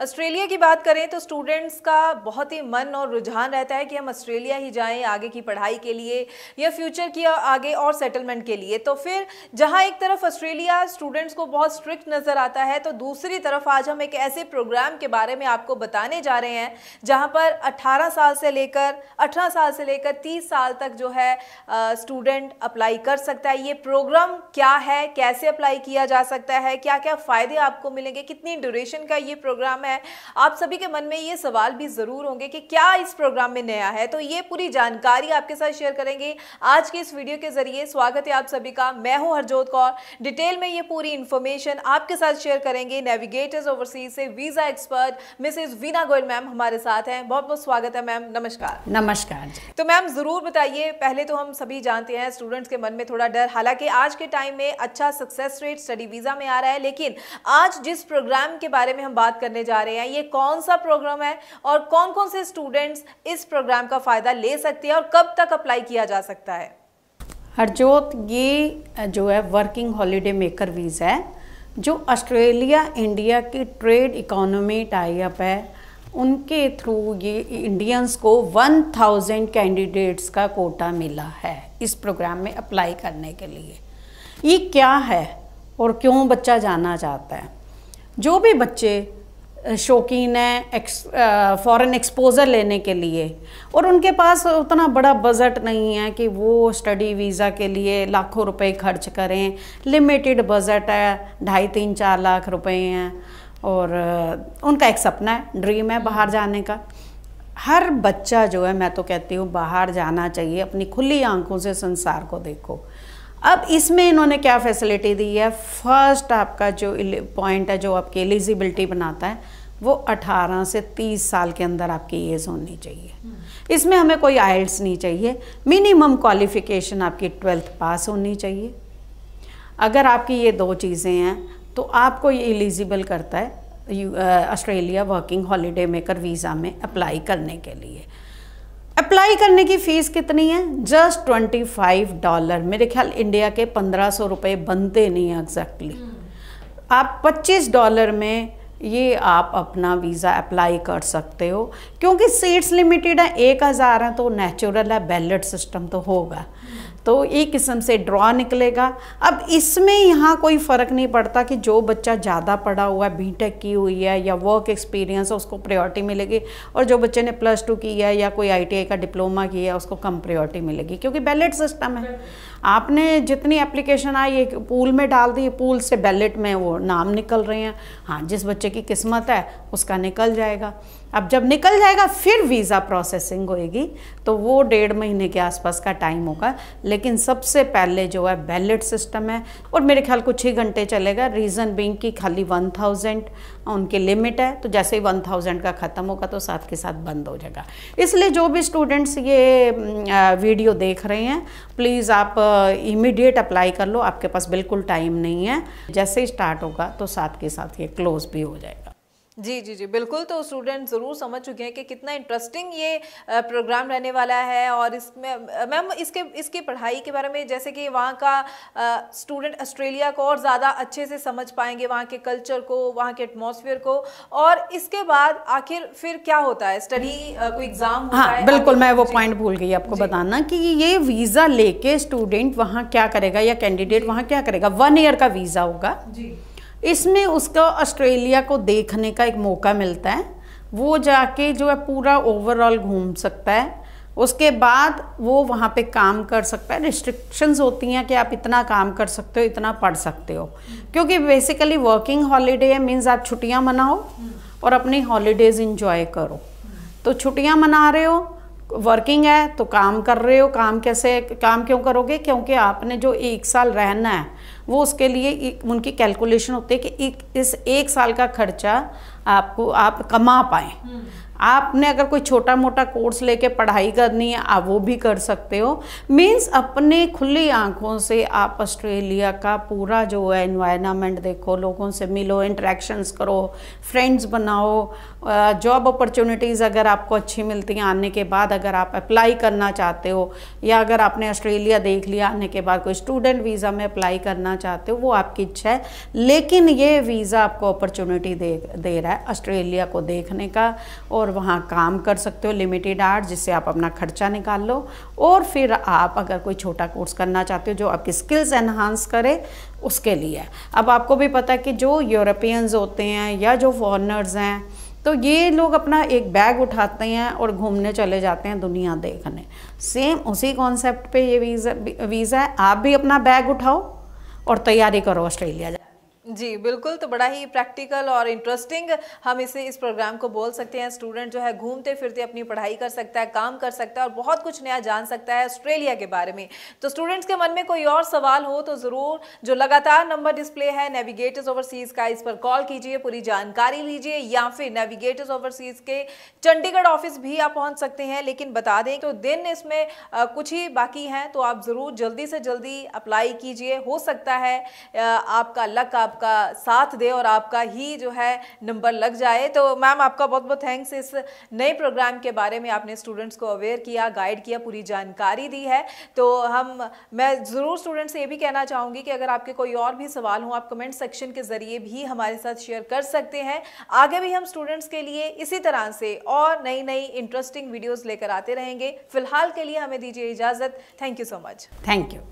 Australia की बात करें तो स्टूडेंट्स का बहुत ही मन और रुझान रहता है कि हम ऑस्ट्रेलिया ही जाएं आगे की पढ़ाई के लिए या फ्यूचर की आगे और सेटलमेंट के लिए तो फिर जहां एक तरफ ऑस्ट्रेलिया स्टूडेंट्स को बहुत स्ट्रिक्ट नज़र आता है तो दूसरी तरफ आज हम एक ऐसे प्रोग्राम के बारे में आपको बताने जा रहे हैं जहाँ पर अट्ठारह साल से लेकर अठारह साल से लेकर तीस साल तक जो है स्टूडेंट अप्लाई कर सकता है ये प्रोग्राम क्या है कैसे अप्लाई किया जा सकता है क्या क्या फ़ायदे आपको मिलेंगे कितनी ड्यूरेशन का ये प्रोग्राम है है आप सभी के मन में ये सवाल भी ज़रूर होंगे कि क्या इस प्रोग्राम में नया है तो ये पूरी जानकारी आपके साथ शेयर करेंगे आज के इस वीडियो के ज़रिए स्वागत है आप सभी का मैं हूँ हरजोत कौर डिटेल में ये पूरी इन्फॉर्मेशन आपके साथ शेयर करेंगे नेविगेटर्स ओवरसीज से visa expert Mrs Veena Goyal ma'am हमारे साथ हैं बहुत बहुत स्वागत है मैम नमस्कार नमस्कार तो मैम ज़रूर बताइए पहले तो हम सभी जानते हैं स्टूडेंट्स के मन में थोड़ा डर हालांकि आज के टाइम में अच्छा सक्सेस रेट स्टडी वीज़ा में आ रहा है लेकिन आज जिस प्रोग्राम के बारे में हम बात करने जा जा रहे हैं ये कौन सा प्रोग्राम है और कौन कौन से स्टूडेंट्स इस प्रोग्राम का फ़ायदा ले सकते हैं और कब तक अप्लाई किया जा सकता है हरजोत ये जो है वर्किंग हॉलीडे मेकर वीज़ है जो ऑस्ट्रेलिया इंडिया की ट्रेड इकोनॉमी टाइप है उनके थ्रू ये इंडियंस को 1000 कैंडिडेट्स का कोटा मिला है इस प्रोग्राम में अप्लाई करने के लिए ये क्या है और क्यों बच्चा जाना चाहता है जो भी बच्चे शौकीन हैं एक्स, फ़ॉरेन एक्सपोज़र लेने के लिए और उनके पास उतना बड़ा बजट नहीं है कि वो स्टडी वीज़ा के लिए लाखों रुपए खर्च करें लिमिटेड बजट है ढाई तीन चार लाख रुपए हैं और उनका एक सपना है ड्रीम है बाहर जाने का हर बच्चा जो है मैं तो कहती हूँ बाहर जाना चाहिए अपनी खुली आंखों से संसार को देखो अब इसमें इन्होंने क्या फैसिलिटी दी है फर्स्ट आपका जो पॉइंट है जो आपकी एलिजिबिलिटी बनाता है वो 18 से 30 साल के अंदर आपकी एज होनी चाहिए इसमें हमें कोई आइल्स नहीं चाहिए मिनिमम क्वालिफिकेशन आपकी ट्वेल्थ पास होनी चाहिए अगर आपकी ये दो चीज़ें हैं तो आपको ये एलिजिबल करता है Australia working holiday maker visa में अप्लाई करने के लिए अप्लाई करने की फ़ीस कितनी है जस्ट ट्वेंटी फाइव डॉलर मेरे ख्याल इंडिया के पंद्रह सौ रुपये बनते नहीं एग्जैक्टली exactly. आप पच्चीस डॉलर में ये आप अपना वीज़ा अप्लाई कर सकते हो क्योंकि सीट्स लिमिटेड तो है एक हज़ार है तो नेचुरल है बैलेट सिस्टम तो होगा तो एक किस्म से ड्रॉ निकलेगा अब इसमें यहाँ कोई फ़र्क नहीं पड़ता कि जो बच्चा ज़्यादा पढ़ा हुआ है बीटेक की हुई है या वर्क एक्सपीरियंस है उसको प्रायोरिटी मिलेगी और जो बच्चे ने प्लस टू किया है या कोई आईटीआई का डिप्लोमा किया है उसको कम प्रायोरिटी मिलेगी क्योंकि बैलेट सिस्टम है आपने जितनी एप्लीकेशन आई एक पूल में डाल दी पूल से बैलेट में वो नाम निकल रहे हैं हाँ जिस बच्चे की किस्मत है उसका निकल जाएगा अब जब निकल जाएगा फिर वीज़ा प्रोसेसिंग होएगी तो वो डेढ़ महीने के आसपास का टाइम होगा लेकिन सबसे पहले जो है बैलेट सिस्टम है और मेरे ख्याल कुछ ही घंटे चलेगा रीज़न बिंग की खाली वन थाउजेंड उनकी लिमिट है तो जैसे ही वन थाउजेंड का ख़त्म होगा तो साथ के साथ बंद हो जाएगा इसलिए जो भी स्टूडेंट्स ये वीडियो देख रहे हैं प्लीज़ आप इमिडिएट अप्लाई कर लो आपके पास बिल्कुल टाइम नहीं है जैसे ही स्टार्ट होगा तो साथ के साथ ये क्लोज भी हो जी जी जी बिल्कुल तो स्टूडेंट ज़रूर समझ चुके हैं कि कितना इंटरेस्टिंग ये प्रोग्राम रहने वाला है और इसमें मैम इसके इसकी पढ़ाई के बारे में जैसे कि वहाँ का स्टूडेंट ऑस्ट्रेलिया को और ज़्यादा अच्छे से समझ पाएंगे वहाँ के कल्चर को वहाँ के एटमोसफियर को और इसके बाद आखिर फिर क्या होता है स्टडी कोई एग्ज़ाम हाँ बिल्कुल मैं वो पॉइंट भूल गई आपको बताना कि ये वीज़ा लेके स्टूडेंट वहाँ क्या करेगा या कैंडिडेट वहाँ क्या करेगा वन ईयर का वीज़ा होगा जी इसमें उसका ऑस्ट्रेलिया को देखने का एक मौका मिलता है वो जाके जो है पूरा ओवरऑल घूम सकता है उसके बाद वो वहाँ पे काम कर सकता है रिस्ट्रिक्शंस होती हैं कि आप इतना काम कर सकते हो इतना पढ़ सकते हो क्योंकि बेसिकली वर्किंग हॉलीडे है मीन्स आप छुट्टियाँ मनाओ और अपनी हॉलीडेज़ इंजॉय करो तो छुट्टियाँ मना रहे हो वर्किंग है तो काम कर रहे हो काम कैसे काम क्यों करोगे क्योंकि आपने जो एक साल रहना है वो उसके लिए उनकी कैलकुलेशन होती है कि एक इस एक साल का खर्चा आपको आप कमा पाएँ हम्म। आपने अगर कोई छोटा मोटा कोर्स लेके पढ़ाई करनी है आप वो भी कर सकते हो मीन्स अपने खुली आँखों से आप ऑस्ट्रेलिया का पूरा जो है इन्वायरमेंट देखो लोगों से मिलो इंट्रैक्शंस करो फ्रेंड्स बनाओ जॉब अपॉर्चुनिटीज़ अगर आपको अच्छी मिलती हैं आने के बाद अगर आप अप्लाई करना चाहते हो या अगर आपने ऑस्ट्रेलिया देख लिया आने के बाद कोई स्टूडेंट वीज़ा में अप्लाई करना चाहते हो वो आपकी इच्छा है लेकिन ये वीज़ा आपको अपॉर्चुनिटी दे दे रहा है ऑस्ट्रेलिया को देखने का और वहाँ काम कर सकते हो लिमिटेड आर्ट जिससे आप अपना खर्चा निकाल लो और फिर आप अगर कोई छोटा कोर्स करना चाहते हो जो आपकी स्किल्स एनहांस करे उसके लिए अब आपको भी पता है कि जो यूरोपियंस होते हैं या जो फॉरनर्स हैं तो ये लोग अपना एक बैग उठाते हैं और घूमने चले जाते हैं दुनिया देखने सेम उसी कॉन्सेप्ट ये वीज़ा वीज़ा है आप भी अपना बैग उठाओ और तैयारी करो ऑस्ट्रेलिया जी बिल्कुल तो बड़ा ही प्रैक्टिकल और इंटरेस्टिंग हम इसे इस प्रोग्राम को बोल सकते हैं स्टूडेंट जो है घूमते फिरते अपनी पढ़ाई कर सकता है काम कर सकता है और बहुत कुछ नया जान सकता है ऑस्ट्रेलिया के बारे में तो स्टूडेंट्स के मन में कोई और सवाल हो तो ज़रूर जो लगातार नंबर डिस्प्ले है नेविगेटर्स ओवरसीज़ का इस पर कॉल कीजिए पूरी जानकारी लीजिए या फिर नेविगेटर्स ओवरसीज़ के चंडीगढ़ ऑफिस भी आप पहुँच सकते हैं लेकिन बता दें तो दिन इसमें कुछ ही बाकी हैं तो आप ज़रूर जल्दी से जल्दी अप्लाई कीजिए हो सकता है आपका लक आप आपका साथ दे और आपका ही जो है नंबर लग जाए तो मैम आपका बहुत बहुत थैंक्स इस नए प्रोग्राम के बारे में आपने स्टूडेंट्स को अवेयर किया गाइड किया पूरी जानकारी दी है तो हम मैं ज़रूर स्टूडेंट्स से ये भी कहना चाहूँगी कि अगर आपके कोई और भी सवाल हों आप कमेंट सेक्शन के ज़रिए भी हमारे साथ शेयर कर सकते हैं आगे भी हम स्टूडेंट्स के लिए इसी तरह से और नई नई इंटरेस्टिंग वीडियोज़ लेकर आते रहेंगे फिलहाल के लिए हमें दीजिए इजाज़त thank you so much thank you